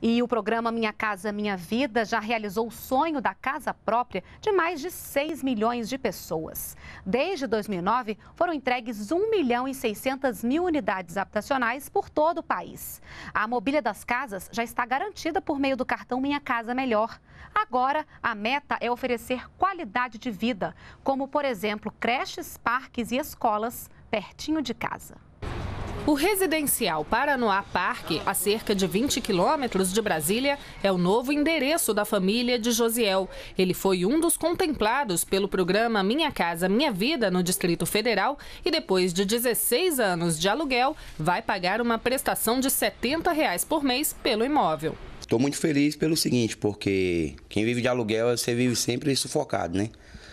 E o programa Minha Casa Minha Vida já realizou o sonho da casa própria de mais de 6 milhões de pessoas. Desde 2009, foram entregues 1 milhão e 600 mil unidades habitacionais por todo o país. A mobília das casas já está garantida por meio do cartão Minha Casa Melhor. Agora, a meta é oferecer qualidade de vida, como, por exemplo, creches, parques e escolas pertinho de casa. O residencial Paranoá Parque, a cerca de 20 quilômetros de Brasília, é o novo endereço da família de Josiel. Ele foi um dos contemplados pelo programa Minha Casa Minha Vida no Distrito Federal e depois de 16 anos de aluguel, vai pagar uma prestação de R$ 70 reais por mês pelo imóvel. Estou muito feliz pelo seguinte, porque quem vive de aluguel, você vive sempre sufocado, né?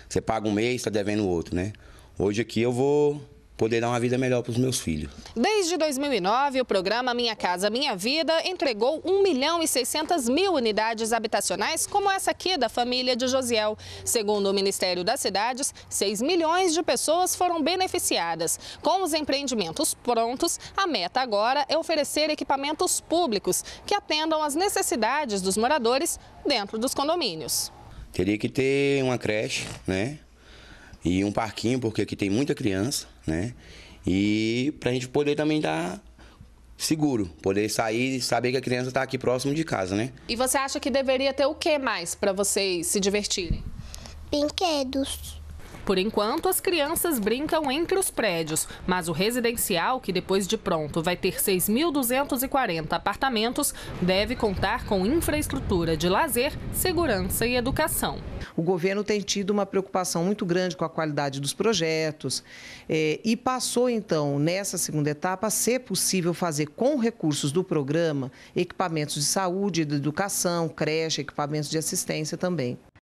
Você paga um mês, está devendo o outro, né? Hoje aqui eu vou poder dar uma vida melhor para os meus filhos. Desde 2009, o programa Minha Casa Minha Vida entregou 1 milhão e 600 mil unidades habitacionais, como essa aqui da família de Josiel. Segundo o Ministério das Cidades, 6 milhões de pessoas foram beneficiadas. Com os empreendimentos prontos, a meta agora é oferecer equipamentos públicos que atendam às necessidades dos moradores dentro dos condomínios. Teria que ter uma creche, né? e um parquinho, porque aqui tem muita criança, né? E pra gente poder também dar tá seguro, poder sair e saber que a criança está aqui próximo de casa, né? E você acha que deveria ter o que mais para vocês se divertirem? Brinquedos. Por enquanto, as crianças brincam entre os prédios, mas o residencial, que depois de pronto vai ter 6.240 apartamentos, deve contar com infraestrutura de lazer, segurança e educação. O governo tem tido uma preocupação muito grande com a qualidade dos projetos é, e passou, então, nessa segunda etapa, a ser possível fazer com recursos do programa equipamentos de saúde, de educação, creche, equipamentos de assistência também.